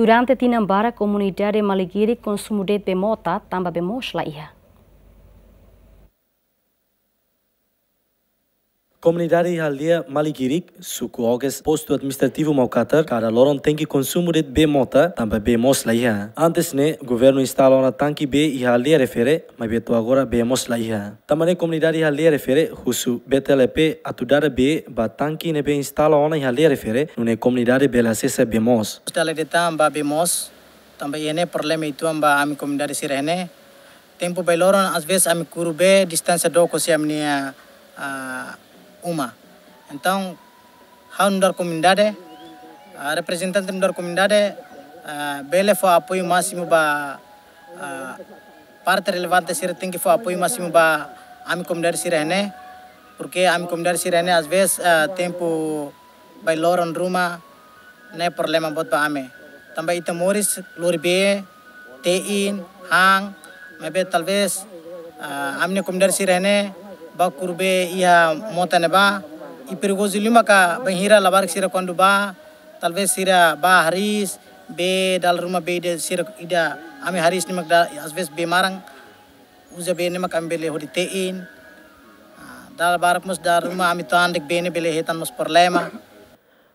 Durante tinambara comunidade maligiri consumudete bemota tambah bemoshla iha. Komunitari halia Maligirik, Malikirik, suku Oges, postu administrativo Maukatar, cara lorong tem que consumo B mota, tambah B iha. Antes, ne, governo instalona tangki B i e aldeia refere, ma betu agora B mos moslaiha. Também comunidade komunitari aldeia refere, husu BTLP atudara B, ba ne B instala ona i e aldeia refere, nune komunitari B lasesa B mos. Hospital de Tamba B mos, tambah iene problem itu amba ami komunitari sirene. Tempo beloron, lorong vezes ami curube, distância do cosi uma. Então, há um dar comunidade, a representante da comunidade, bele foi apoio máximo para parte relevante se tem que foi apoio máximo para a minha comunidade rene, porque a minha comunidade se rene às vezes eh, tempo vai loron ruma, né problema bot para ame. Também itu moris be, tein, hang, mas talvez eh, a minha comunidade se rene ba kurbe iha ne ba gozi lima ka bahira labar sira kondu ba talve sira ba haris be dal ruma be de sira ida ami haris nimak da asves be marang uza be nimak am bele hodi tein ah, dal barak mus dal ruma ami tan dik be ne bele hetan mus problema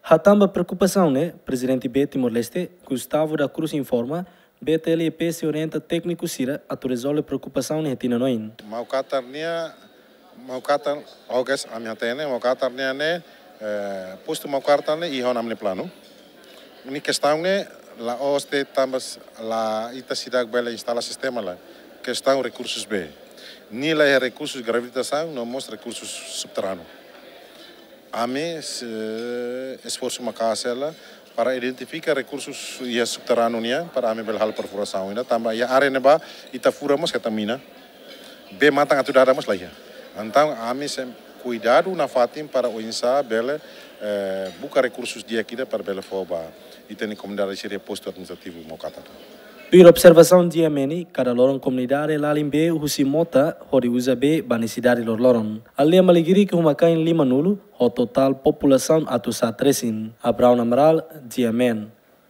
Ratamba preocupação, ne, Presidente B Timor-Leste, Gustavo da Cruz informa BTLP se orienta técnico Sira a resolver preocupação ne retina noin. Mau katarnia Μόκαταρ πρόβλημα αμιατένε, μόκαταρ ε, η Ελλάδα έχει δημιουργήσει ένα σύστημα που έχει δημιουργήσει ένα σύστημα που έχει δημιουργήσει ένα σύστημα που έχει δημιουργήσει ένα σύστημα που έχει δημιουργήσει ένα σύστημα που έχει δημιουργήσει ένα σύστημα που έχει δημιουργήσει ένα σύστημα που έχει δημιουργήσει ένα σύστημα που Então, a mim cuidado na fatim para o insa bela eh, buka recursos dia aqui para bela foba e tem comunidade esse posto administrativo mo kata. Pir observação dia meni cada loron comunidade limbe husi mota hori uzabe be banisidade lor loron. Ali amaligiri que uma lima nulu, o total população atusa tresin. Abrão Amaral, dia